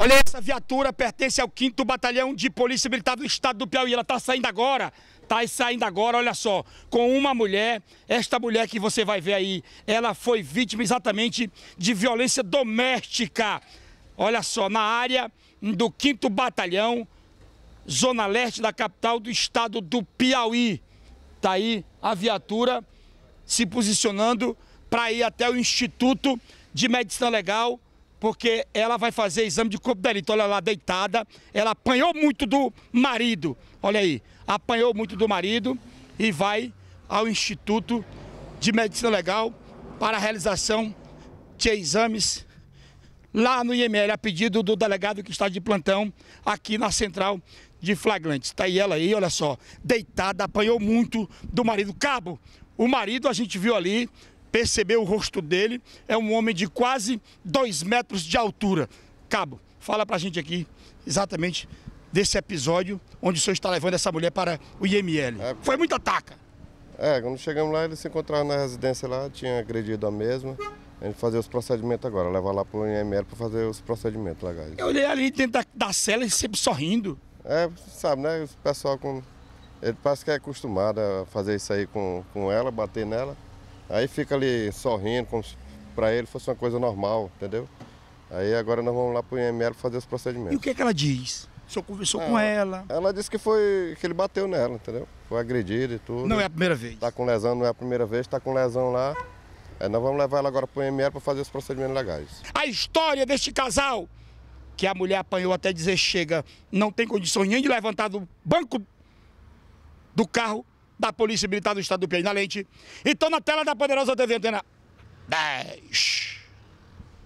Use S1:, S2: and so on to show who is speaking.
S1: Olha, essa viatura pertence ao 5 Batalhão de Polícia Militar do Estado do Piauí. Ela está saindo agora, está saindo agora, olha só, com uma mulher. Esta mulher que você vai ver aí, ela foi vítima exatamente de violência doméstica. Olha só, na área do 5 Batalhão, Zona Leste da capital do estado do Piauí. Está aí a viatura se posicionando para ir até o Instituto de Medicina Legal porque ela vai fazer exame de corpo delito. Olha lá, deitada. Ela apanhou muito do marido. Olha aí, apanhou muito do marido e vai ao Instituto de Medicina Legal para a realização de exames lá no IML, a pedido do delegado que está de plantão aqui na central de flagrantes. Está aí ela aí, olha só, deitada, apanhou muito do marido. Cabo, o marido a gente viu ali percebeu o rosto dele, é um homem de quase 2 metros de altura. Cabo, fala pra gente aqui exatamente desse episódio onde o senhor está levando essa mulher para o
S2: IML. É, Foi muita ataca É, quando chegamos lá, ele se encontrava na residência lá, tinha agredido a mesma. A gente fazer os procedimentos agora, levar lá para o IML para fazer os procedimentos legais. Eu olhei ali dentro da, da cela e sempre sorrindo. É, sabe, né? O pessoal com. Ele parece que é acostumado a fazer isso aí com, com ela, bater nela. Aí fica ali sorrindo, como se para ele fosse uma coisa normal, entendeu? Aí agora nós vamos lá para o IML fazer os procedimentos. E o que, é que ela diz? O senhor conversou com ah, ela? Ela disse que foi que ele bateu nela, entendeu? Foi agredido e tudo. Não é a primeira vez. Tá com lesão, não é a primeira vez, tá com lesão lá. Aí é, nós vamos levar ela agora para o IML para fazer os procedimentos legais.
S1: A história deste casal, que a mulher apanhou até dizer chega, não tem condições nem de levantar do banco do carro da Polícia Militar do Estado do Piauí na Leite. Então na tela da Poderosa TV Antena 10.